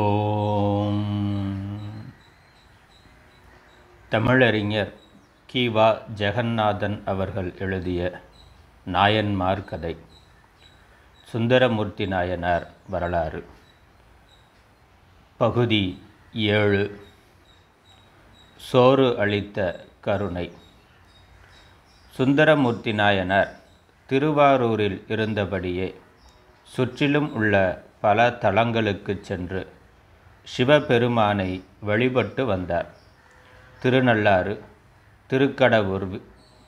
ஓம் தமிழறிஞர் கிவா ஜெகநாதன் அவர்கள் எழுதிய நாயன்மார் கதை சுந்தரமூர்த்தி நாயனார் வரலாறு பகுதி ஏழு சோறு அளித்த கருணை சுந்தரமூர்த்தி நாயனார் திருவாரூரில் இருந்தபடியே சுற்றிலும் உள்ள பல தளங்களுக்கு சென்று சிவபெருமானை வழிபட்டு வந்தார் திருநள்ளாறு திருக்கடவுர்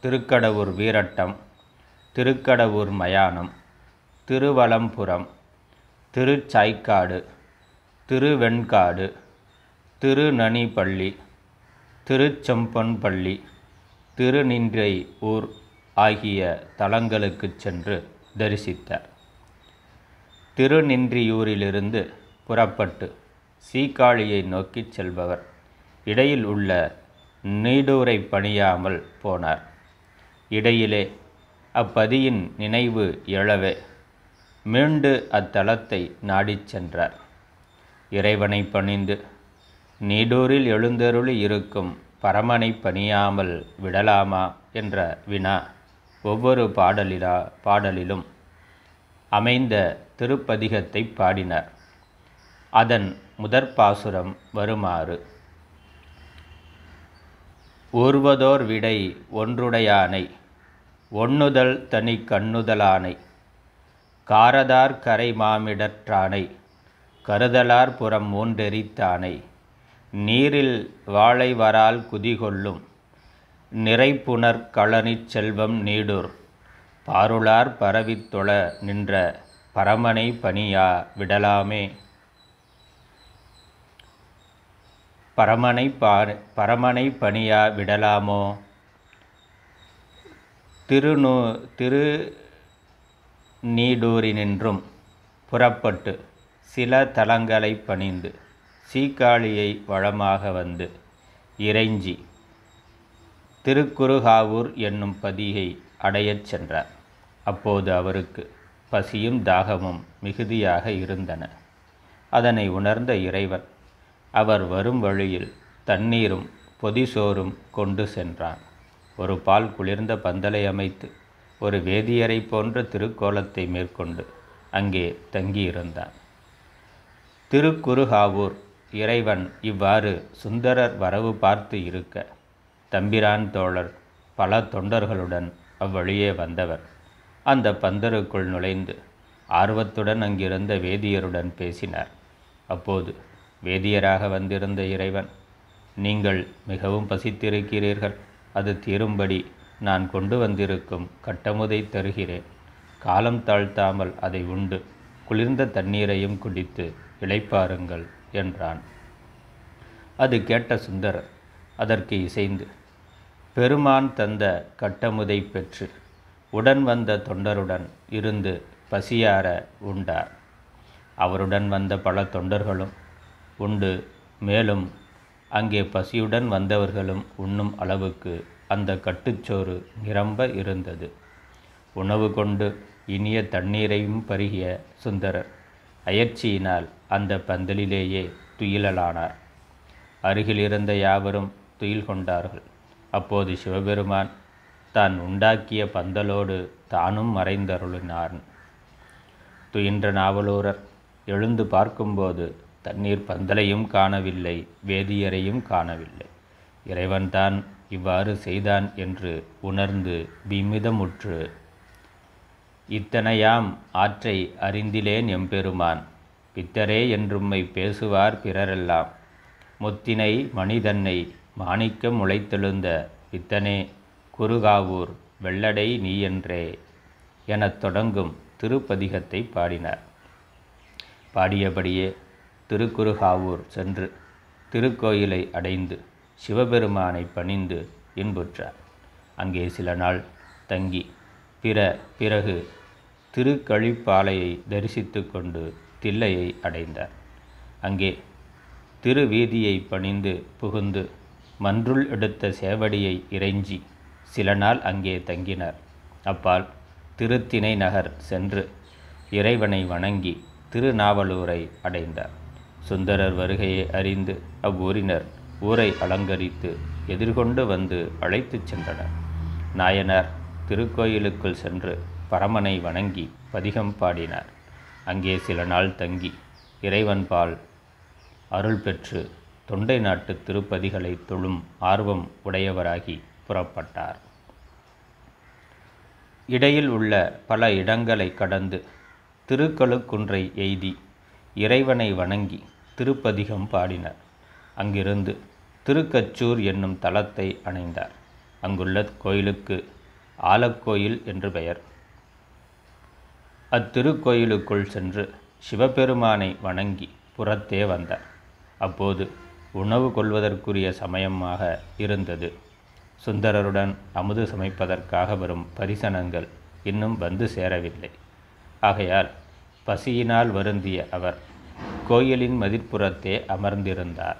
திருக்கடவுர் வீரட்டம் திருக்கடவுர் மயானம் திருவலம்புரம் திருச்சாய்க்காடு திருவெண்காடு திருநனிப்பள்ளி திருச்செம்பொன்பள்ளி திருநின்றை ஊர் ஆகிய தலங்களுக்கு சென்று தரிசித்தார் திருநின்றியூரிலிருந்து புறப்பட்டு சீக்காழியை நோக்கிச் செல்பவர் இடையில் உள்ள நீடூரை பணியாமல் போனார் இடையிலே அப்பதியின் நினைவு எழவே மீண்டு அத்தலத்தை நாடிச் சென்றார் இறைவனை பணிந்து நீடூரில் எழுந்தருளி இருக்கும் பரமனை பணியாமல் விடலாமா என்ற வினா ஒவ்வொரு பாடலிலா பாடலிலும் அமைந்த திருப்பதிகத்தை பாடினார் அதன் முதற் பாசுரம் வருமாறு ஊர்வதோர் விடை ஒன்றுடையானை ஒண்ணுதல் தனி கண்ணுதலானை காரதார் கரை மாமிடற்றானை கருதலார் புறம் மூன்றெறித்தானை நீரில் வாழை வரால் குதிகொள்ளும் நிறைப்புணர் களனிச் செல்வம் நீடூர் பாருளார் பரவித்தொழ நின்ற பரமனை பணியா விடலாமே பரமனை பார் பரமனை பணியா விடலாமோ திருநூ திரு நீடூரினின்றும் புறப்பட்டு சில தலங்களை பணிந்து சீக்காளியை வளமாக வந்து இறைஞ்சி திருக்குறுகாவூர் என்னும் பதியை அடையச் சென்றார் அப்போது அவருக்கு பசியும் தாகமும் மிகுதியாக இருந்தன அதனை உணர்ந்த இறைவன் அவர் வரும் வழியில் தண்ணீரும் பொதிசோறும் கொண்டு சென்றான் ஒரு பால் குளிர்ந்த பந்தலை அமைத்து ஒரு வேதியரை போன்ற திருக்கோலத்தை மேற்கொண்டு அங்கே தங்கியிருந்தான் திருக்குறுகாவூர் இறைவன் இவ்வாறு சுந்தரர் வரவு பார்த்து இருக்க தம்பிரான் தோழர் பல தொண்டர்களுடன் அவ்வழியே வந்தவர் அந்த பந்தருக்குள் நுழைந்து ஆர்வத்துடன் அங்கிருந்த வேதியருடன் பேசினார் அப்போது வேதியராக வந்திருந்த இறைவன் நீங்கள் மிகவும் பசித்திருக்கிறீர்கள் அது தீரும்படி நான் கொண்டு வந்திருக்கும் கட்டமுதை தருகிறேன் காலம் தாழ்த்தாமல் அதை உண்டு குளிர்ந்த தண்ணீரையும் குடித்து இழைப்பாருங்கள் என்றான் அது கேட்ட சுந்தரர் அதற்கு இசைந்து பெருமான் தந்த கட்டமுதை பெற்று உடன் வந்த தொண்டருடன் இருந்து பசியார உண்டார் அவருடன் வந்த பல தொண்டர்களும் உண்டு மேலும் அங்கே பசியுடன் வந்தவர்களும் உண்ணும் அளவுக்கு அந்த கட்டுச்சோறு நிரம்ப இருந்தது உணவு கொண்டு இனிய தண்ணீரையும் பருகிய சுந்தரர் அயற்சியினால் அந்த பந்தலிலேயே துயிலலானார் அருகிலிருந்த யாவரும் துயில் கொண்டார்கள் அப்போது சிவபெருமான் தான் உண்டாக்கிய பந்தலோடு தானும் மறைந்தருளினான் துயின்ற நாவலூரர் எழுந்து பார்க்கும்போது தண்ணீர் பந்தலையும் காணவில்லை வேதியரையும் காணவில்லை இறைவன்தான் இவ்வாறு செய்தான் என்று உணர்ந்து விமிதமுற்று இத்தனையாம் ஆற்றை அறிந்திலேன் எம்பெருமான் பித்தரே என்றும்மை பேசுவார் பிறரெல்லாம் முத்தினை மனிதன்னை மாணிக்க முளைத்தெழுந்த பித்தனே குறுகாவூர் வெள்ளடை நீ என்றே எனத் தொடங்கும் திருப்பதிகத்தை பாடினார் பாடியபடியே திருக்குறுகாவூர் சென்று திருக்கோயிலை அடைந்து சிவபெருமானை பணிந்து இன்புற்றார் அங்கே சில நாள் தங்கி பிற பிறகு திருக்கழிப்பாலையை தரிசித்து கொண்டு தில்லையை அடைந்தார் அங்கே திருவீதியை பணிந்து புகுந்து மன்றுள் எடுத்த சேவடியை இறைஞ்சி சில நாள் அங்கே தங்கினார் அப்பால் திருத்தினை நகர் சென்று இறைவனை வணங்கி திருநாவலூரை அடைந்தார் சுந்தரர் வருகையை அறிந்து அவ்வூரினர் ஊரை அலங்கரித்து எதிர்கொண்டு வந்து அழைத்துச் சென்றனர் நாயனார் திருக்கோயிலுக்குள் சென்று பரமனை வணங்கி பதிகம் பாடினார் அங்கே சில நாள் தங்கி இறைவன்பால் அருள் பெற்று தொண்டை நாட்டு திருப்பதிகளை தொழும் ஆர்வம் உடையவராகி புறப்பட்டார் இடையில் உள்ள பல இடங்களை கடந்து திருக்கழுக்குன்றை எய்தி இறைவனை வணங்கி திருப்பதிகம் பாடினர் அங்கிருந்து திருக்கச்சூர் என்னும் தலத்தை அணைந்தார் அங்குள்ள கோயிலுக்கு ஆலக்கோயில் என்று பெயர் அத்திருக்கோயிலுக்குள் சென்று சிவபெருமானை வணங்கி புறத்தே வந்தார் அப்போது உணவு கொள்வதற்குரிய சமயமாக இருந்தது சுந்தரருடன் அமுது சமைப்பதற்காக வரும் பரிசனங்கள் இன்னும் வந்து சேரவில்லை ஆகையால் பசியினால் வருந்திய அவர் கோயிலின் மதிப்புறத்தே அமர்ந்திருந்தார்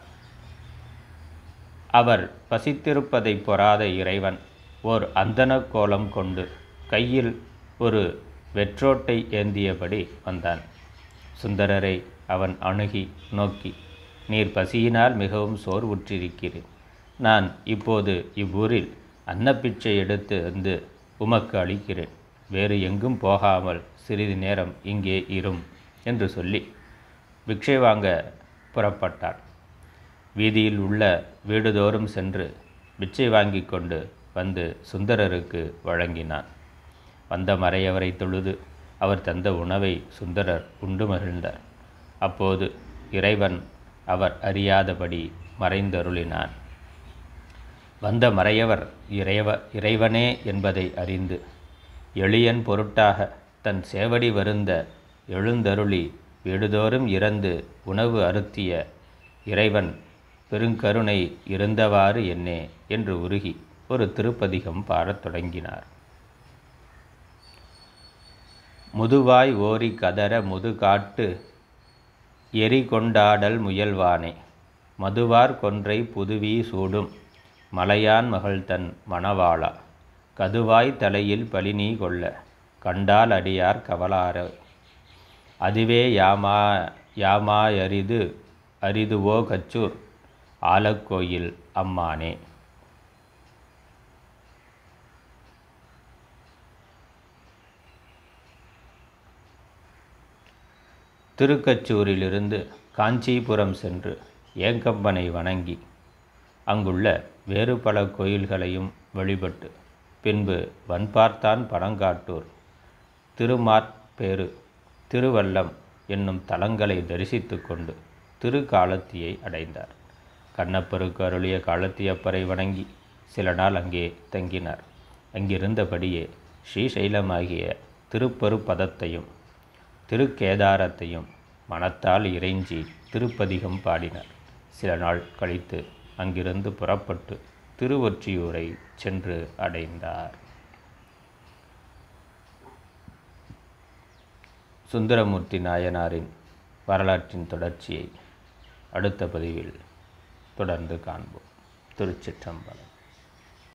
அவர் பசித்திருப்பதை பொறாத இறைவன் ஓர் அந்தன கோலம் கொண்டு கையில் ஒரு வெற்றோட்டை ஏந்தியபடி வந்தான் சுந்தரரை அவன் அணுகி நோக்கி நீர் பசியினால் மிகவும் சோர் உற்றிருக்கிறேன் நான் இப்போது இவ்வூரில் அன்னப்பிச்சை எடுத்து வந்து உமக்கு அளிக்கிறேன் வேறு எங்கும் போகாமல் சிறிது நேரம் இங்கே இரும் என்று சொல்லி பிக்ஷை வாங்க புறப்பட்டார் வீதியில் உள்ள வீடுதோறும் சென்று பிச்சை வாங்கி கொண்டு வந்து சுந்தரருக்கு வழங்கினான் வந்த மறையவரை தொழுது அவர் தந்த உணவை சுந்தரர் உண்டு மகிழ்ந்தார் அப்போது இறைவன் அவர் அறியாதபடி மறைந்தருளினான் வந்த மறையவர் இறைவ இறைவனே என்பதை அறிந்து எளியன் பொருட்டாக தன் சேவடி வருந்த எழுந்தருளி வீடுதோறும் இறந்து உணவு அறுத்திய இறைவன் பெருங்கருணை இருந்தவாறு என்னே என்று உருகி ஒரு திருப்பதிகம் பாடத் தொடங்கினார் முதுவாய் ஓரி கதற முதுகாட்டு எரி கொண்டாடல் முயல்வானே மதுவார் கொன்றை புதுவி சூடும் மலையான் மகள் தன் மணவாளா கதுவாய் தலையில் பழினி கொள்ள கண்டால் அடியார் கவலார அதுவே யாமா யாமாயரிது அரிது அரிதுவோ கச்சூர் ஆலக்கோயில் அம்மானே திருக்கச்சூரிலிருந்து காஞ்சிபுரம் சென்று ஏங்கப்பனை வணங்கி அங்குள்ள வேறு பல கோயில்களையும் வழிபட்டு பின்பு வன்பார்த்தான் பனங்காட்டூர் திருமார்பேரு திருவல்லம் என்னும் தலங்களை தரிசித்து கொண்டு திரு காலத்தியை அடைந்தார் கண்ணப்பருக்கு அருளிய காலத்தியப்பரை வணங்கி சில நாள் அங்கே தங்கினார் அங்கிருந்தபடியே ஸ்ரீசைலமாகிய திருப்பருப்பதத்தையும் திருக்கேதாரத்தையும் மனத்தால் இறைஞ்சி திருப்பதிகம் பாடினார் சில நாள் கழித்து அங்கிருந்து புறப்பட்டு திருவொற்றியூரை சென்று அடைந்தார் சுந்தரமூர்த்தி நாயனாரின் வரலாற்றின் தொடர்ச்சியை அடுத்த பதிவில் தொடர்ந்து காண்போம் திருச்சிற்றம்பலம்